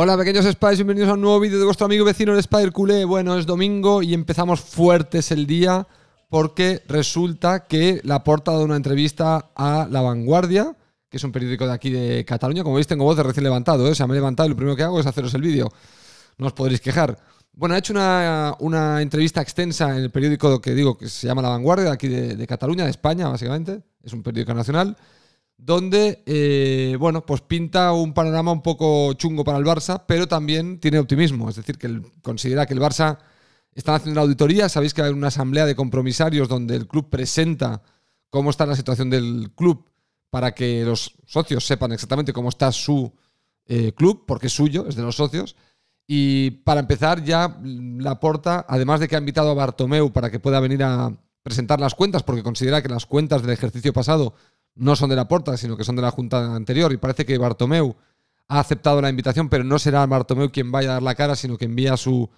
Hola pequeños Spiders, bienvenidos a un nuevo vídeo de vuestro amigo vecino el Spider Culé. Bueno, es domingo y empezamos fuertes el día porque resulta que la porta de una entrevista a La Vanguardia, que es un periódico de aquí de Cataluña. Como veis tengo voz de recién levantado, ¿eh? o sea, me he levantado y lo primero que hago es haceros el vídeo. No os podréis quejar. Bueno, ha hecho una, entrevista extensa en el periódico que digo que se llama La Vanguardia, de aquí de, de Cataluña, de España, básicamente. Es un periódico nacional donde, eh, bueno, pues pinta un panorama un poco chungo para el Barça, pero también tiene optimismo. Es decir, que considera que el Barça está haciendo una auditoría. Sabéis que hay una asamblea de compromisarios donde el club presenta cómo está la situación del club para que los socios sepan exactamente cómo está su eh, club, porque es suyo, es de los socios. Y para empezar, ya la porta, además de que ha invitado a Bartomeu para que pueda venir a presentar las cuentas, porque considera que las cuentas del ejercicio pasado no son de la Porta, sino que son de la Junta anterior. Y parece que Bartomeu ha aceptado la invitación, pero no será Bartomeu quien vaya a dar la cara, sino que envía a, su,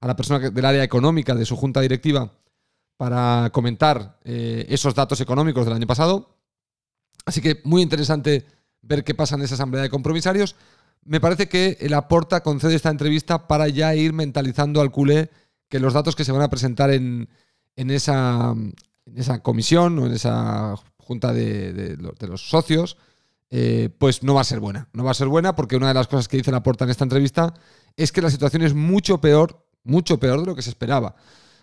a la persona del área económica de su Junta Directiva para comentar eh, esos datos económicos del año pasado. Así que muy interesante ver qué pasa en esa asamblea de compromisarios. Me parece que el Aporta concede esta entrevista para ya ir mentalizando al culé que los datos que se van a presentar en, en, esa, en esa comisión o en esa junta de, los socios, eh, pues no va a ser buena. No va a ser buena porque una de las cosas que dice Laporta en esta entrevista es que la situación es mucho peor, mucho peor de lo que se esperaba.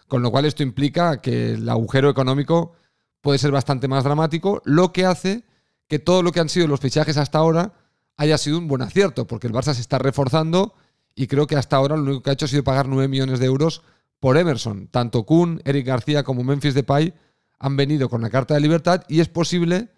Con lo cual esto implica que el agujero económico puede ser bastante más dramático, lo que hace que todo lo que han sido los fichajes hasta ahora haya sido un buen acierto, porque el Barça se está reforzando y creo que hasta ahora lo único que ha hecho ha sido pagar 9 millones de euros por Emerson. Tanto Kuhn, Eric García como Memphis Depay han venido con la carta de libertad y es posible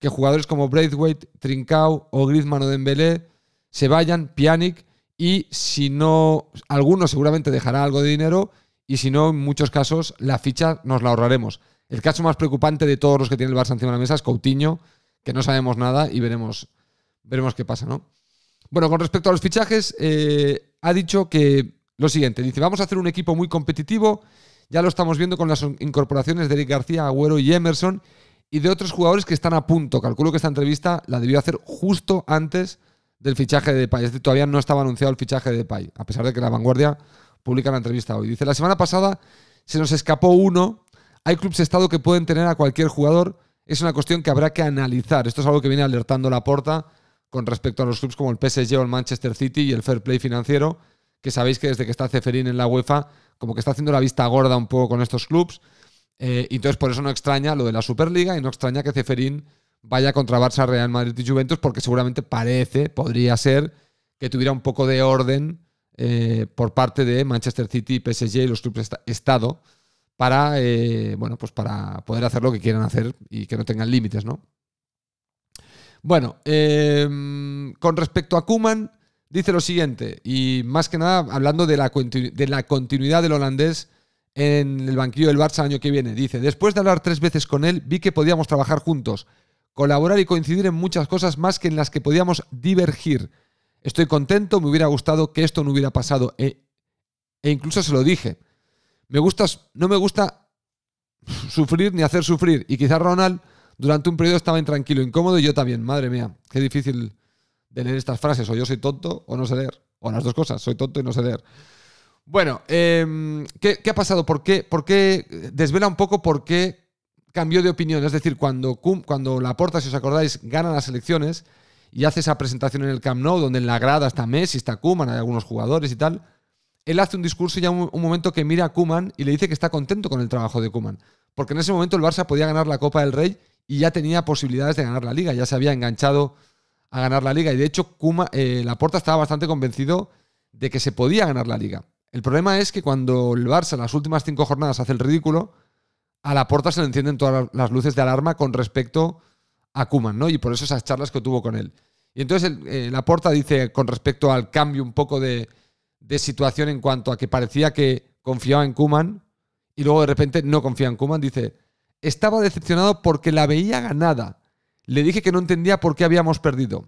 que jugadores como Braithwaite, Trincao o Griezmann o Dembélé se vayan, Pjanic, y si no, algunos seguramente dejará algo de dinero y si no, en muchos casos la ficha nos la ahorraremos. El caso más preocupante de todos los que tiene el Barça encima de la mesa es Coutinho, que no sabemos nada y veremos, veremos qué pasa, ¿no? Bueno, con respecto a los fichajes, eh, ha dicho que lo siguiente, dice, vamos a hacer un equipo muy competitivo ya lo estamos viendo con las incorporaciones de Eric García, Agüero y Emerson y de otros jugadores que están a punto. Calculo que esta entrevista la debió hacer justo antes del fichaje de Pay. Es todavía no estaba anunciado el fichaje de Pay, a pesar de que La Vanguardia publica la entrevista hoy. Dice, la semana pasada se nos escapó uno. Hay clubes estado que pueden tener a cualquier jugador. Es una cuestión que habrá que analizar. Esto es algo que viene alertando la porta con respecto a los clubes como el PSG o el Manchester City y el fair play financiero que sabéis que desde que está Ceferín en la UEFA, como que está haciendo la vista gorda un poco con estos clubes. Eh, y entonces por eso no extraña lo de la Superliga y no extraña que Ceferín vaya contra Barça, Real Madrid y Juventus, porque seguramente parece, podría ser, que tuviera un poco de orden eh, por parte de Manchester City, PSG y los clubes Estado para, eh, bueno, pues para poder hacer lo que quieran hacer y que no tengan límites, ¿no? Bueno, con respecto a Kuman, dice lo siguiente, y más que nada hablando de la, continuidad del holandés en el banquillo del Barça el año que viene. Dice, después de hablar tres veces con él, vi que podíamos trabajar juntos, colaborar y coincidir en muchas cosas más que en las que podíamos divergir. Estoy contento, me hubiera gustado que esto no hubiera pasado. E, e incluso se lo dije. Me gustas, no me gusta sufrir ni hacer sufrir. Y quizás Ronald durante un periodo estaba intranquilo, incómodo y yo también. Madre mía, qué difícil de leer estas frases, o yo soy tonto o no sé leer, o las dos cosas, soy tonto y no sé leer. Bueno, em, ¿qué, ha pasado? ¿Por qué, ¿Por eh, Desvela un poco por qué cambió de opinión. Es decir, cuando, cuando Laporta, si os acordáis, gana las elecciones y hace esa presentación en el Camp Nou, donde en la grada está Messi, está Kuman, hay algunos jugadores y tal, él hace un discurso y un, un momento que mira a Kuman y le dice que está contento con el trabajo de Kuman. Porque en ese momento el Barça podía ganar la Copa del Rey y ya tenía posibilidades de ganar la Liga, ya se había enganchado a ganar la liga. Y de hecho, eh, Laporta estaba bastante convencido de que se podía ganar la liga. El problema es que cuando el Barça en las últimas cinco jornadas hace el ridículo, a Laporta se le encienden todas las luces de alarma con respecto a Kuman, ¿no? Y por eso esas charlas que tuvo con él. Y entonces eh, Laporta dice con respecto al cambio un poco de, de situación en cuanto a que parecía que confiaba en Kuman y luego de repente no confía en Kuman, dice, estaba decepcionado porque la veía ganada le dije que no entendía por qué habíamos perdido.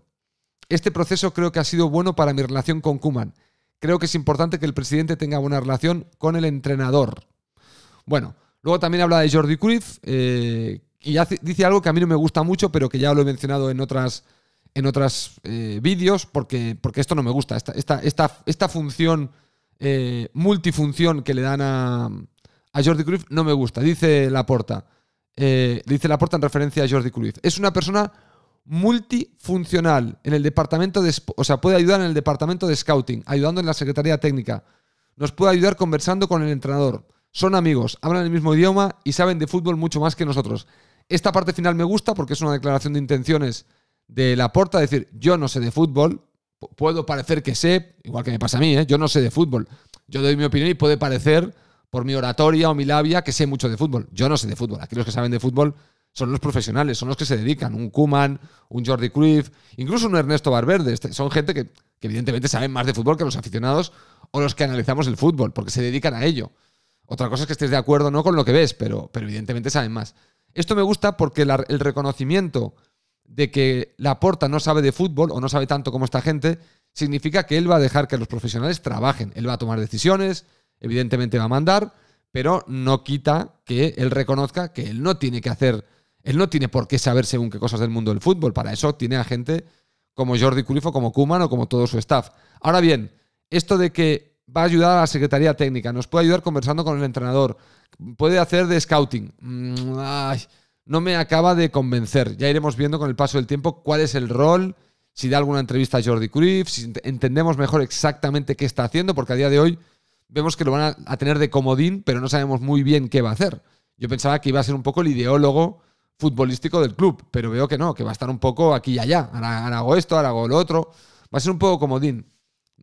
Este proceso creo que ha sido bueno para mi relación con Kuman. Creo que es importante que el presidente tenga buena relación con el entrenador. Bueno, luego también habla de Jordi Cruz eh, y dice algo que a mí no me gusta mucho, pero que ya lo he mencionado en otras en otros eh, vídeos, porque, porque esto no me gusta. Esta, esta, esta, función, eh, multifunción que le dan a, a Jordi Cruz no me gusta. Dice Laporta eh, dice Laporta en referencia a Jordi Cruz. Es una persona multifuncional en el departamento de, o sea, puede ayudar en el departamento de scouting, ayudando en la secretaría técnica. Nos puede ayudar conversando con el entrenador. Son amigos, hablan el mismo idioma y saben de fútbol mucho más que nosotros. Esta parte final me gusta porque es una declaración de intenciones de Laporta, decir, yo no sé de fútbol, puedo parecer que sé, igual que me pasa a mí, ¿eh? yo no sé de fútbol. Yo doy mi opinión y puede parecer por mi oratoria o mi labia que sé mucho de fútbol. Yo no sé de fútbol. Aquí los que saben de fútbol son los profesionales, son los que se dedican. Un Kuman, un Jordi Cruyff, incluso un Ernesto Valverde. Este, son gente que, evidentemente saben más de fútbol que los aficionados o los que analizamos el fútbol, porque se dedican a ello. Otra cosa es que estés de acuerdo no con lo que ves, pero, pero evidentemente saben más. Esto me gusta porque el reconocimiento de que la porta no sabe de fútbol o no sabe tanto como esta gente significa que él va a dejar que los profesionales trabajen. Él va a tomar decisiones, evidentemente va a mandar, pero no quita que él reconozca que él no tiene que hacer, él no tiene por qué saber según qué cosas del mundo del fútbol. Para eso tiene a gente como Jordi O como Kuman o como todo su staff. Ahora bien, esto de que va a ayudar a la Secretaría Técnica, nos puede ayudar conversando con el entrenador, puede hacer de scouting. Mm, no me acaba de convencer. Ya iremos viendo con el paso del tiempo cuál es el rol, si da alguna entrevista a Jordi Cruyff, si entendemos mejor exactamente qué está haciendo, porque a día de hoy vemos que lo van a, tener de comodín, pero no sabemos muy bien qué va a hacer. Yo pensaba que iba a ser un poco el ideólogo futbolístico del club, pero veo que no, que va a estar un poco aquí y allá. Ahora, hago esto, ahora hago lo otro. Va a ser un poco comodín.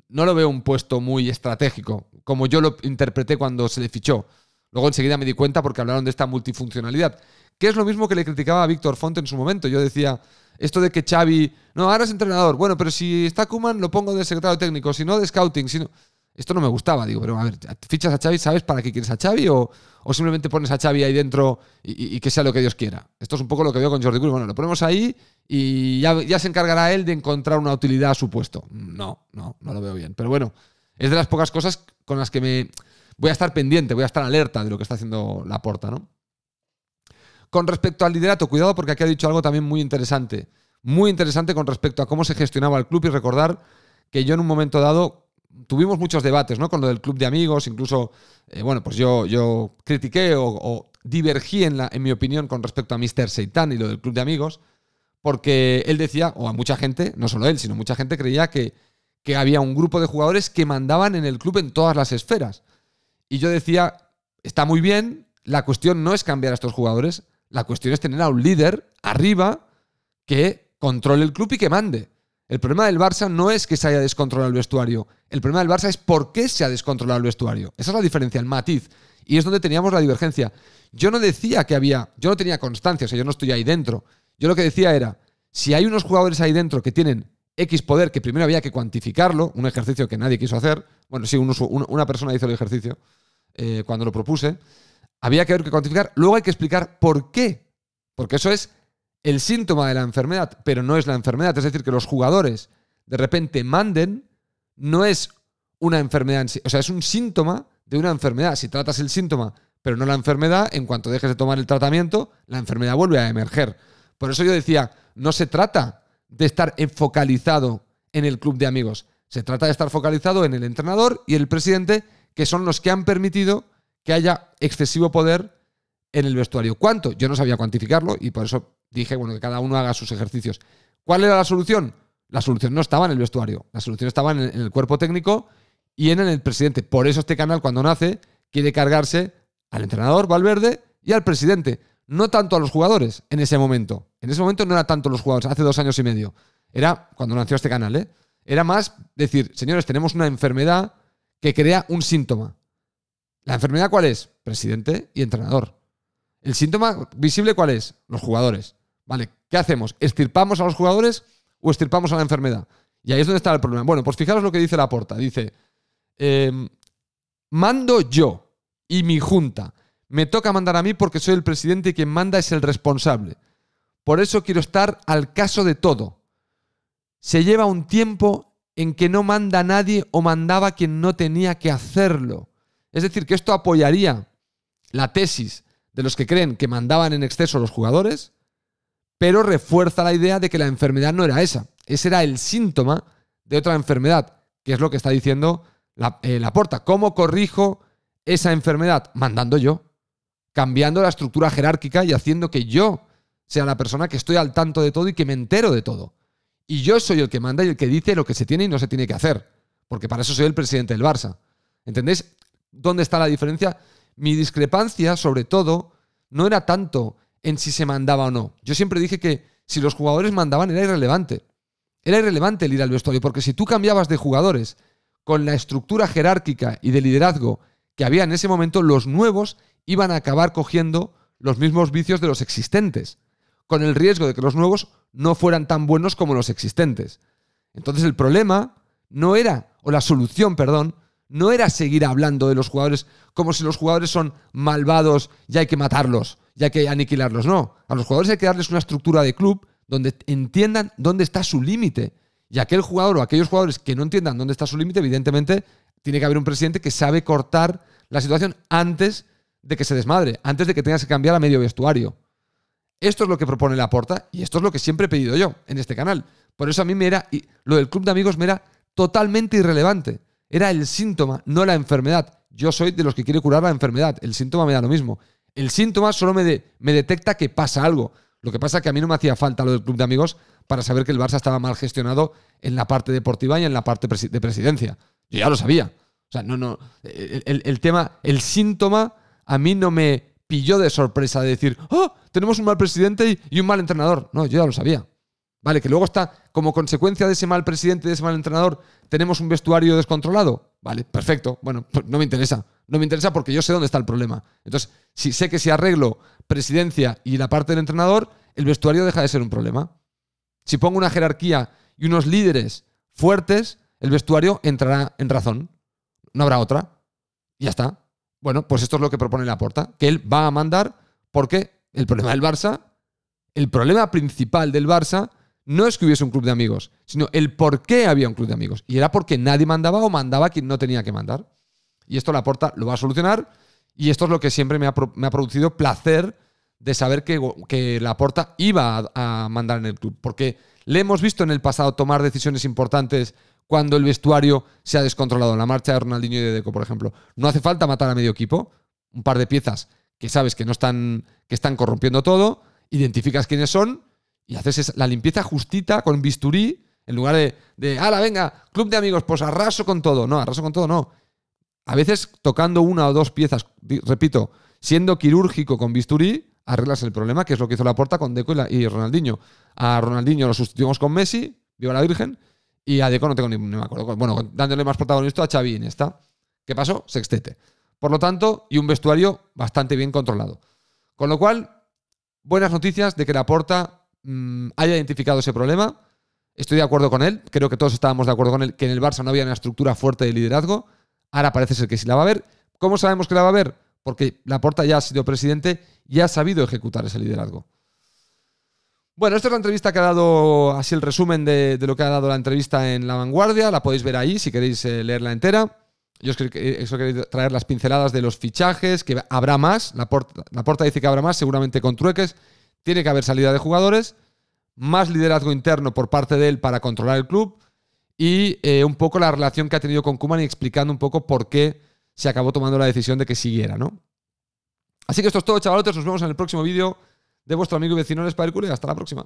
No lo veo un puesto muy estratégico, como yo lo interpreté cuando se le fichó. Luego enseguida me di cuenta porque hablaron de esta multifuncionalidad, que es lo mismo que le criticaba a Víctor Font en su momento. Yo decía, esto de que Xavi, no, ahora es entrenador, bueno, pero si está Kuman lo pongo de secretario técnico, si no de scouting, si no esto no me gustaba. Digo, pero a ver, ¿fichas a Xavi? ¿Sabes para qué quieres a Xavi? ¿O, simplemente pones a Xavi ahí dentro y, que sea lo que Dios quiera? Esto es un poco lo que veo con Jordi Cruz. Bueno, lo ponemos ahí y ya, se encargará él de encontrar una utilidad a su puesto. No, no, no lo veo bien. Pero bueno, es de las pocas cosas con las que me voy a estar pendiente, voy a estar alerta de lo que está haciendo la porta, ¿no? Con respecto al liderato, cuidado porque aquí ha dicho algo también muy interesante. Muy interesante con respecto a cómo se gestionaba el club y recordar que yo en un momento dado tuvimos muchos debates, ¿no? Con lo del club de amigos, incluso, eh, bueno, pues yo, yo critiqué o, divergí en, la, en mi opinión con respecto a Mr. Seitan y lo del club de amigos, porque él decía, o a mucha gente, no solo él, sino mucha gente creía que, que había un grupo de jugadores que mandaban en el club en todas las esferas. Y yo decía, está muy bien, la cuestión no es cambiar a estos jugadores, la cuestión es tener a un líder arriba que controle el club y que mande. El problema del Barça no es que se haya descontrolado el vestuario. El problema del Barça es por qué se ha descontrolado el vestuario. Esa es la diferencia, el matiz. Y es donde teníamos la divergencia. Yo no decía que había, yo no tenía constancia, o sea, yo no estoy ahí dentro. Yo lo que decía era, si hay unos jugadores ahí dentro que tienen X poder, que primero había que cuantificarlo, un ejercicio que nadie quiso hacer, bueno, sí, una persona hizo el ejercicio eh, cuando lo propuse, había que haber que cuantificar, luego hay que explicar por qué, porque eso es el síntoma de la enfermedad, pero no es la enfermedad. Es decir, que los jugadores de repente manden, no es una enfermedad en sí. O sea, es un síntoma de una enfermedad. Si tratas el síntoma, pero no la enfermedad, en cuanto dejes de tomar el tratamiento, la enfermedad vuelve a emerger. Por eso yo decía, no se trata de estar focalizado en el club de amigos. Se trata de estar focalizado en el entrenador y el presidente, que son los que han permitido que haya excesivo poder en el vestuario. ¿Cuánto? Yo no sabía cuantificarlo y por eso dije, bueno, que cada uno haga sus ejercicios. ¿Cuál era la solución? La solución no estaba en el vestuario, la solución estaba en el, cuerpo técnico y en el presidente. Por eso este canal, cuando nace, quiere cargarse al entrenador Valverde y al presidente. No tanto a los jugadores en ese momento. En ese momento no era tanto los jugadores, hace dos años y medio. Era cuando nació este canal, ¿eh? Era más decir, señores, tenemos una enfermedad que crea un síntoma. ¿La enfermedad cuál es? Presidente y entrenador. ¿El síntoma visible cuál es? Los jugadores. Vale, ¿qué hacemos? ¿Estirpamos a los jugadores o estirpamos a la enfermedad? Y ahí es donde está el problema. Bueno, pues fijaros lo que dice la porta. Dice, em, mando yo y mi junta. Me toca mandar a mí porque soy el presidente y quien manda es el responsable. Por eso quiero estar al caso de todo. Se lleva un tiempo en que no manda nadie o mandaba quien no tenía que hacerlo. Es decir, que esto apoyaría la tesis de los que creen que mandaban en exceso los jugadores, pero refuerza la idea de que la enfermedad no era esa. Ese era el síntoma de otra enfermedad, que es lo que está diciendo eh, la, porta. ¿Cómo corrijo esa enfermedad? Mandando yo, cambiando la estructura jerárquica y haciendo que yo sea la persona que estoy al tanto de todo y que me entero de todo. Y yo soy el que manda y el que dice lo que se tiene y no se tiene que hacer, porque para eso soy el presidente del Barça. ¿Entendéis dónde está la diferencia? Mi discrepancia, sobre todo, no era tanto en si se mandaba o no. Yo siempre dije que si los jugadores mandaban era irrelevante. Era irrelevante el ir al vestuario, porque si tú cambiabas de jugadores con la estructura jerárquica y de liderazgo que había en ese momento, los nuevos iban a acabar cogiendo los mismos vicios de los existentes, con el riesgo de que los nuevos no fueran tan buenos como los existentes. Entonces el problema no era, o la solución, perdón, no era seguir hablando de los jugadores como si los jugadores son malvados y hay que matarlos, ya hay que aniquilarlos. No, a los jugadores hay que darles una estructura de club donde entiendan dónde está su límite. Y aquel jugador o aquellos jugadores que no entiendan dónde está su límite, evidentemente, tiene que haber un presidente que sabe cortar la situación antes de que se desmadre, antes de que tengas que cambiar a medio vestuario. Esto es lo que propone la porta y esto es lo que siempre he pedido yo en este canal. Por eso a mí me era, y lo del club de amigos me era totalmente irrelevante. Era el síntoma, no la enfermedad. Yo soy de los que quiere curar la enfermedad. El síntoma me da lo mismo. El síntoma solo me, me detecta que pasa algo. Lo que pasa es que a mí no me hacía falta lo del club de amigos para saber que el Barça estaba mal gestionado en la parte deportiva y en la parte de presidencia. Yo ya lo sabía. O sea, no, no. El, tema, el síntoma a mí no me pilló de sorpresa de decir, oh, tenemos un mal presidente y un mal entrenador. No, yo ya lo sabía. Vale, que luego está, como consecuencia de ese mal presidente, de ese mal entrenador, tenemos un vestuario descontrolado. Vale, perfecto. Bueno, pues no me interesa. No me interesa porque yo sé dónde está el problema. Entonces, si sé que si arreglo presidencia y la parte del entrenador, el vestuario deja de ser un problema. Si pongo una jerarquía y unos líderes fuertes, el vestuario entrará en razón. No habrá otra. Y ya está. Bueno, pues esto es lo que propone la porta, que él va a mandar porque el problema del Barça, el problema principal del Barça no es que hubiese un club de amigos, sino el por qué había un club de amigos. Y era porque nadie mandaba o mandaba quien no tenía que mandar. Y esto la porta lo va a solucionar. Y esto es lo que siempre me ha, producido placer de saber que, que la porta iba a, mandar en el club. Porque le hemos visto en el pasado tomar decisiones importantes cuando el vestuario se ha descontrolado. La marcha de Ronaldinho y de Deco, por ejemplo. No hace falta matar a medio equipo. Un par de piezas que sabes que no están, que están corrompiendo todo. Identificas quiénes son y haces la limpieza justita con bisturí, en lugar de, de, la venga, club de amigos, pues arraso con todo. No, arraso con todo, no. A veces tocando una o dos piezas, repito, siendo quirúrgico con bisturí, arreglas el problema, que es lo que hizo la porta con Deco y, Ronaldinho. A Ronaldinho lo sustituimos con Messi, viva la Virgen, y a Deco no tengo ni, me acuerdo. Bueno, dándole más protagonismo a Xavi está ¿Qué pasó? Sextete. Por lo tanto, y un vestuario bastante bien controlado. Con lo cual, buenas noticias de que la porta Mm, haya identificado ese problema. Estoy de acuerdo con él, creo que todos estábamos de acuerdo con él, que en el Barça no había una estructura fuerte de liderazgo. Ahora parece ser que sí la va a haber. ¿Cómo sabemos que la va a haber? Porque Laporta ya ha sido presidente y ha sabido ejecutar ese liderazgo. Bueno, esta es la entrevista que ha dado, así el resumen de, lo que ha dado la entrevista en La Vanguardia. La podéis ver ahí si queréis eh, leerla entera. Yo os eh, quiero traer las pinceladas de los fichajes, que habrá más. La la dice que habrá más, seguramente con trueques. Tiene que haber salida de jugadores, más liderazgo interno por parte de él para controlar el club y eh, un poco la relación que ha tenido con Kuman y explicando un poco por qué se acabó tomando la decisión de que siguiera, ¿no? Así que esto es todo, chavalotes. Nos vemos en el próximo vídeo de vuestro amigo y vecino para Hasta la próxima.